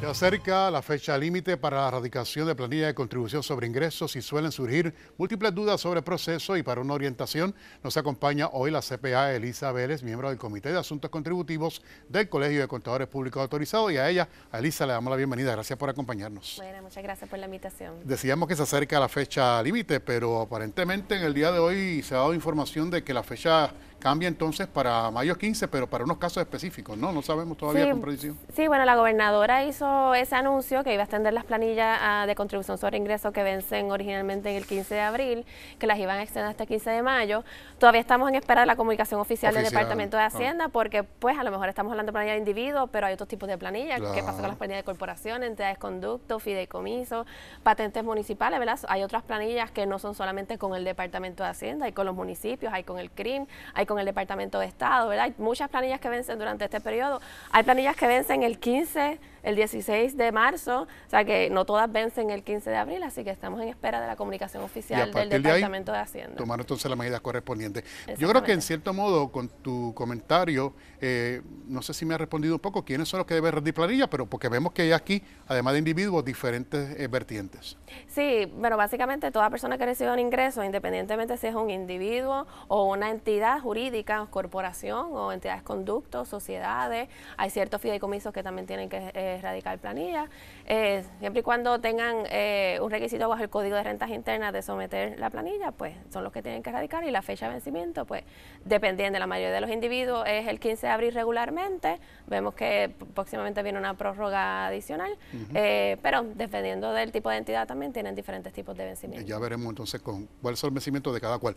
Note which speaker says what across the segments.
Speaker 1: Se acerca la fecha límite para la erradicación de planilla de contribución sobre ingresos y suelen surgir múltiples dudas sobre el proceso y para una orientación nos acompaña hoy la CPA Elisa Vélez, miembro del Comité de Asuntos Contributivos del Colegio de Contadores Públicos Autorizados y a ella, a Elisa, le damos la bienvenida. Gracias por acompañarnos.
Speaker 2: Bueno, muchas gracias por la invitación.
Speaker 1: Decíamos que se acerca la fecha límite, pero aparentemente en el día de hoy se ha dado información de que la fecha cambia entonces para mayo 15, pero para unos casos específicos, ¿no? No sabemos todavía con precisión.
Speaker 2: Sí, bueno, la gobernadora hizo ese anuncio que iba a extender las planillas ah, de contribución sobre ingresos que vencen originalmente en el 15 de abril, que las iban a extender hasta el 15 de mayo. Todavía estamos en espera de la comunicación oficial, del Departamento de ah. Hacienda, porque pues a lo mejor estamos hablando de planillas de individuos, pero hay otros tipos de planillas. ¿Qué pasa con las planillas de corporaciones, entidades conducto, fideicomiso, patentes municipales, ¿verdad? Hay otras planillas que no son solamente con el Departamento de Hacienda, hay con los municipios, hay con el CRIM, hay con el Departamento de Estado, ¿verdad? Hay muchas planillas que vencen durante este periodo. Hay planillas que vencen el 15 el 16 de marzo, o sea que no todas vencen el 15 de abril, así que estamos en espera de la comunicación oficial del Departamento de, Hacienda. Tomar
Speaker 1: entonces la medida correspondiente. Yo creo que en cierto modo, con tu comentario, eh, no sé si me ha respondido un poco quiénes son los que deben rendir planilla, pero porque vemos que hay aquí, además de individuos, diferentes eh, vertientes.
Speaker 2: Sí, pero básicamente toda persona que recibe un ingreso, independientemente si es un individuo o una entidad jurídica, corporación o entidades conductos, sociedades, hay ciertos fideicomisos que también tienen que eh, erradicar planilla. Eh, siempre y cuando tengan eh, un requisito bajo el Código de Rentas Internas de someter la planilla, pues son los que tienen que erradicar y la fecha de vencimiento, pues dependiendo, de la mayoría de los individuos es el 15 de abril regularmente, vemos que próximamente viene una prórroga adicional, eh, pero dependiendo del tipo de entidad también tienen diferentes tipos de vencimiento.
Speaker 1: Ya veremos entonces con cuál es el vencimiento de cada cual.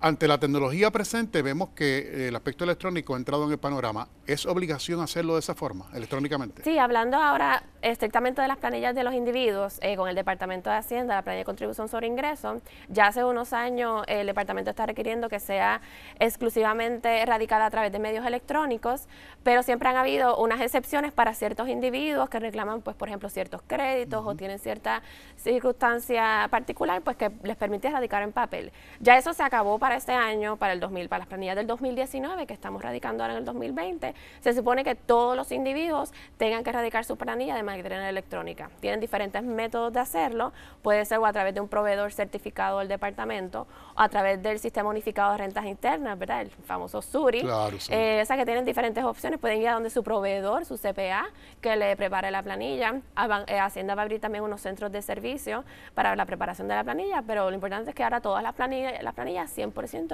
Speaker 1: Ante la tecnología presente vemos que eh, el aspecto electrónico ha entrado en el panorama. ¿Es obligación hacerlo de esa forma, electrónicamente?
Speaker 2: Sí, hablando ahora estrictamente de las planillas de los individuos, eh, con el Departamento de Hacienda, la planilla de contribución sobre ingresos, ya hace unos años el departamento está requiriendo que sea exclusivamente radicada a través de medios electrónicos, pero siempre han habido unas excepciones para ciertos individuos que reclaman, pues, por ejemplo, ciertos créditos o tienen cierta circunstancia particular, pues que les permite erradicar en papel. Ya eso se acabó para este año, para el 2000, para las planillas del 2019 que estamos radicando ahora en el 2020, se supone que todos los individuos tengan que radicar su planilla de manera electrónica. Tienen diferentes métodos de hacerlo, puede ser a través de un proveedor certificado del departamento, o a través del sistema unificado de rentas internas, ¿verdad? El famoso SURI. Claro, eh, o sea que tienen diferentes opciones, pueden ir a donde su proveedor, su CPA, que le prepare la planilla. Eh, Hacienda va a abrir también unos centros de servicio para la preparación de la planilla, pero lo importante es que ahora todas las planillas, las planillas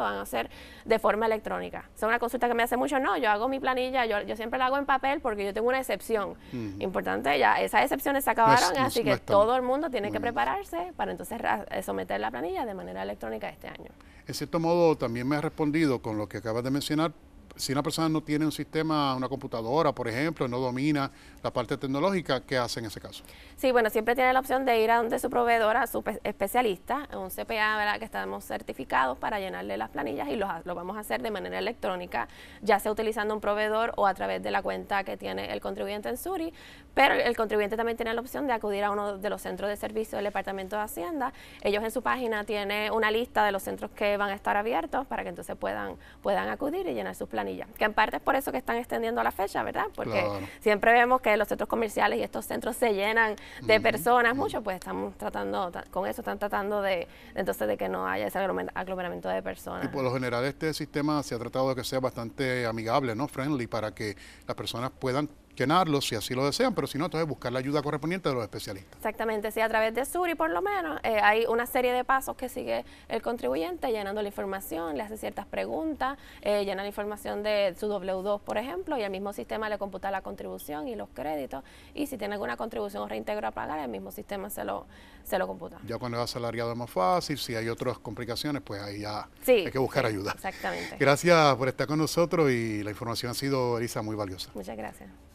Speaker 2: van a ser de forma electrónica. es una consulta que me hace mucho, no, yo hago mi planilla, yo, siempre la hago en papel porque yo tengo una excepción. Importante, ya esas excepciones se acabaron, así que todo el mundo tiene que prepararse para entonces eh, someter la planilla de manera electrónica este año.
Speaker 1: En cierto modo, también me ha respondido con lo que acabas de mencionar, si una persona no tiene un sistema, una computadora, por ejemplo, no domina la parte tecnológica, ¿qué hace en ese caso?
Speaker 2: Sí, bueno, siempre tiene la opción de ir a donde su proveedora, su especialista, un CPA, ¿verdad? Que estamos certificados para llenarle las planillas y lo, vamos a hacer de manera electrónica, ya sea utilizando un proveedor o a través de la cuenta que tiene el contribuyente en Suri, pero el contribuyente también tiene la opción de acudir a uno de los centros de servicio del Departamento de Hacienda. Ellos en su página tienen una lista de los centros que van a estar abiertos para que entonces puedan, puedan acudir y llenar sus planillas que en parte es por eso que están extendiendo la fecha, ¿verdad? Porque siempre vemos que los centros comerciales y estos centros se llenan de personas, mucho, pues estamos tratando, con eso están tratando de, entonces, de que no haya ese aglomeramiento de personas. Y por
Speaker 1: lo general este sistema se ha tratado de que sea bastante amigable, ¿no? Friendly, para que las personas puedan llenarlos si así lo desean, pero si no, entonces buscar la ayuda correspondiente de los especialistas.
Speaker 2: Exactamente, sí, a través de Suri por lo menos eh, hay una serie de pasos que sigue el contribuyente llenando la información, le hace ciertas preguntas, eh, llena la información de su W2 por ejemplo y el mismo sistema le computa la contribución y los créditos y si tiene alguna contribución o reintegro a pagar, el mismo sistema se lo, se lo computa.
Speaker 1: Ya cuando es asalariado es más fácil, si hay otras complicaciones pues ahí ya
Speaker 2: hay que buscar ayuda. Exactamente.
Speaker 1: Gracias por estar con nosotros y la información ha sido, Elisa, muy valiosa.
Speaker 2: Muchas gracias.